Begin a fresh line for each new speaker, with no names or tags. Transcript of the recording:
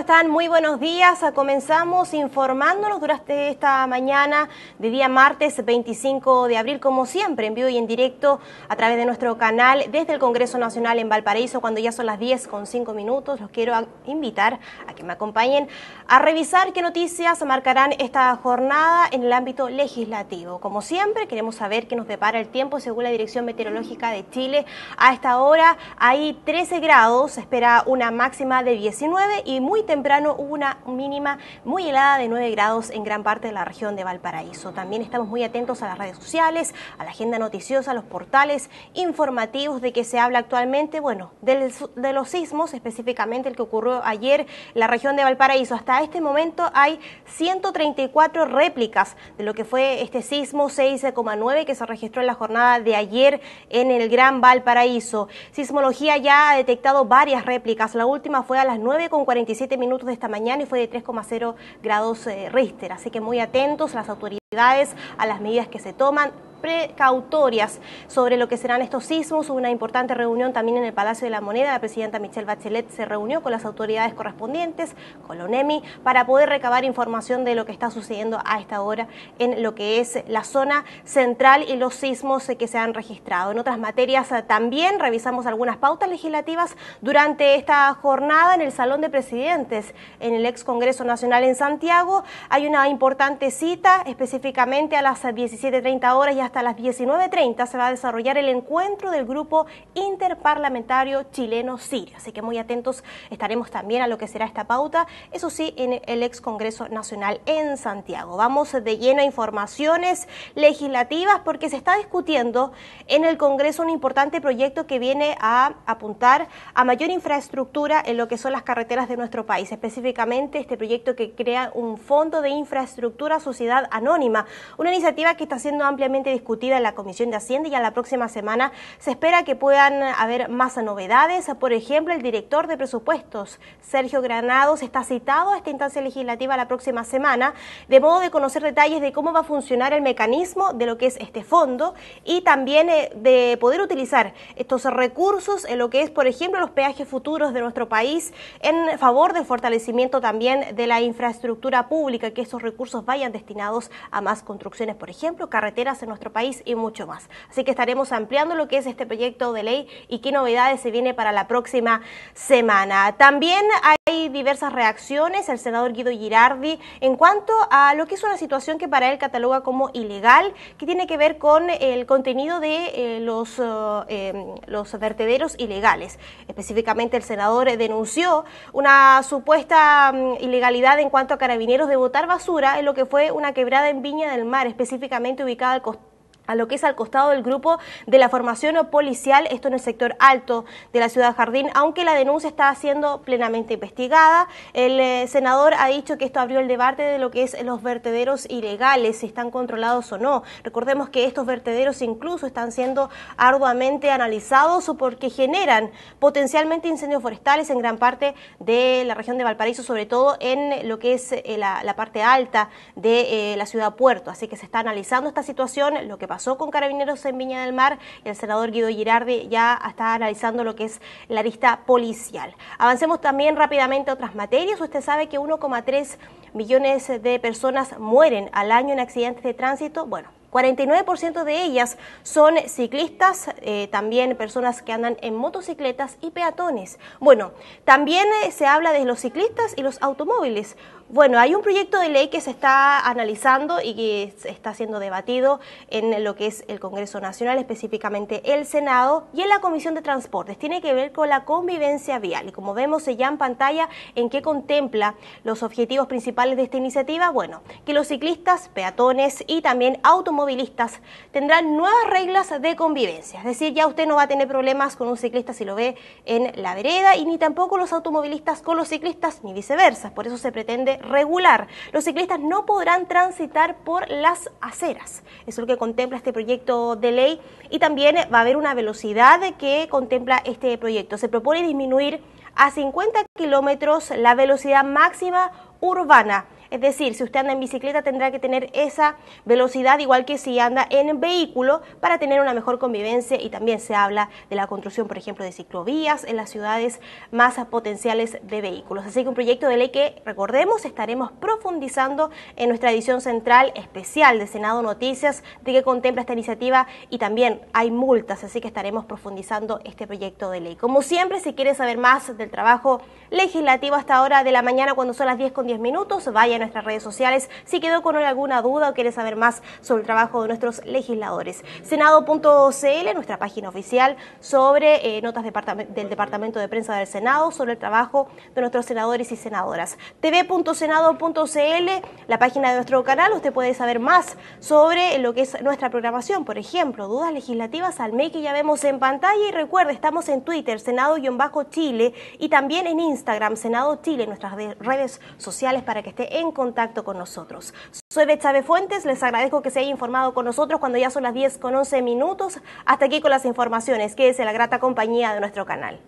están? Muy buenos días. Comenzamos informándonos durante esta mañana de día martes 25 de abril, como siempre, en vivo y en directo a través de nuestro canal desde el Congreso Nacional en Valparaíso, cuando ya son las 10 con 5 minutos. Los quiero invitar a que me acompañen a revisar qué noticias marcarán esta jornada en el ámbito legislativo. Como siempre, queremos saber qué nos depara el tiempo según la Dirección Meteorológica de Chile. A esta hora hay 13 grados, se espera una máxima de 19 y muy temprano hubo una mínima muy helada de 9 grados en gran parte de la región de Valparaíso. También estamos muy atentos a las redes sociales, a la agenda noticiosa, a los portales informativos de que se habla actualmente, bueno, de los sismos, específicamente el que ocurrió ayer en la región de Valparaíso. Hasta este momento hay 134 réplicas de lo que fue este sismo 6,9 que se registró en la jornada de ayer en el Gran Valparaíso. Sismología ya ha detectado varias réplicas. La última fue a las 9,47 minutos de esta mañana y fue de 3,0 grados eh, Richter. Así que muy atentos las autoridades a las medidas que se toman precautorias sobre lo que serán estos sismos. Hubo una importante reunión también en el Palacio de la Moneda. La presidenta Michelle Bachelet se reunió con las autoridades correspondientes, con la ONEMI, para poder recabar información de lo que está sucediendo a esta hora en lo que es la zona central y los sismos que se han registrado. En otras materias también revisamos algunas pautas legislativas durante esta jornada en el Salón de Presidentes, en el ex Congreso Nacional en Santiago. Hay una importante cita específicamente a las 17.30 horas y hasta las 19.30 se va a desarrollar el encuentro del grupo interparlamentario chileno-sirio. Así que muy atentos estaremos también a lo que será esta pauta, eso sí, en el ex Congreso Nacional en Santiago. Vamos de lleno a informaciones legislativas porque se está discutiendo en el Congreso un importante proyecto que viene a apuntar a mayor infraestructura en lo que son las carreteras de nuestro país, específicamente este proyecto que crea un fondo de infraestructura sociedad anónima, una iniciativa que está siendo ampliamente discutida en la Comisión de Hacienda y a la próxima semana se espera que puedan haber más novedades. Por ejemplo, el director de presupuestos, Sergio Granados, está citado a esta instancia legislativa la próxima semana, de modo de conocer detalles de cómo va a funcionar el mecanismo de lo que es este fondo y también eh, de poder utilizar estos recursos en lo que es, por ejemplo, los peajes futuros de nuestro país en favor del fortalecimiento también de la infraestructura pública, que esos recursos vayan destinados a más construcciones, por ejemplo, carreteras en nuestro país y mucho más. Así que estaremos ampliando lo que es este proyecto de ley y qué novedades se viene para la próxima semana. También hay diversas reacciones, el senador Guido Girardi, en cuanto a lo que es una situación que para él cataloga como ilegal, que tiene que ver con el contenido de eh, eh, em, los, vertederos ilegales. Específicamente el senador denunció una supuesta mm, ilegalidad en cuanto a carabineros de botar basura en lo que fue una quebrada en Viña del Mar, específicamente ubicada al costado a lo que es al costado del grupo de la formación policial, esto en el sector alto de la ciudad Jardín, aunque la denuncia está siendo plenamente investigada. El eh, senador ha dicho que esto abrió el debate de lo que es los vertederos ilegales, si están controlados o no. Recordemos que estos vertederos incluso están siendo arduamente analizados porque generan potencialmente incendios forestales en gran parte de la región de Valparaíso, sobre todo en lo que es eh, la, parte alta de eh, la ciudad Puerto. Así que se está analizando esta situación, lo que pasó con carabineros en Viña del Mar y el senador Guido Girardi ya está analizando lo que es la lista policial. Avancemos también rápidamente a otras materias. Usted sabe que 1,3 millones de personas mueren al año en accidentes de tránsito. Bueno, 49% de ellas son ciclistas, eh, también personas que andan en motocicletas y peatones. Bueno, también eh, se habla de los ciclistas y los automóviles. Bueno, hay un proyecto de ley que se está analizando y que está siendo debatido en lo que es el Congreso Nacional, específicamente el Senado y en la Comisión de Transportes. Tiene que ver con la convivencia vial. Y como vemos ya en pantalla en qué contempla los objetivos principales de esta iniciativa, bueno, que los ciclistas, peatones y también automóviles movilistas tendrán nuevas reglas de convivencia. Es decir, ya usted no va a tener problemas con un ciclista si lo ve en la vereda y ni tampoco los automovilistas con los ciclistas ni viceversa. Por eso se pretende regular. Los ciclistas no podrán transitar por las aceras. Eso es lo que contempla este proyecto de ley y también va a haber una velocidad que contempla este proyecto. Se propone disminuir a 50 kilómetros la velocidad máxima urbana es decir, si usted anda en bicicleta tendrá que tener esa velocidad igual que si anda en vehículo para tener una mejor convivencia y también se habla de la construcción, por ejemplo, de ciclovías en las ciudades más potenciales de vehículos. Así que un proyecto de ley que, recordemos, estaremos profundizando en nuestra edición central especial de Senado Noticias de que contempla esta iniciativa y también hay multas, así que estaremos profundizando este proyecto de ley. Como siempre, si quieres saber más del trabajo legislativo hasta ahora de la mañana cuando son las 10 con 10 minutos, vayan nuestras redes sociales si quedó con alguna duda o quiere saber más sobre el trabajo de nuestros legisladores. Senado.cl, nuestra página oficial sobre eh, notas del Departamento de Prensa del Senado sobre el trabajo de nuestros senadores y senadoras. tv.senado.cl, la página de nuestro canal, usted puede saber más sobre lo que es nuestra programación, por ejemplo, dudas legislativas al MEC que ya vemos en pantalla y recuerde, estamos en Twitter, Senado-Chile y también en Instagram, Senado Chile, nuestras redes sociales para que esté en contacto con nosotros. Soy Betsabe Fuentes, les agradezco que se hayan informado con nosotros cuando ya son las 10 con 11 minutos. Hasta aquí con las informaciones, es la grata compañía de nuestro canal.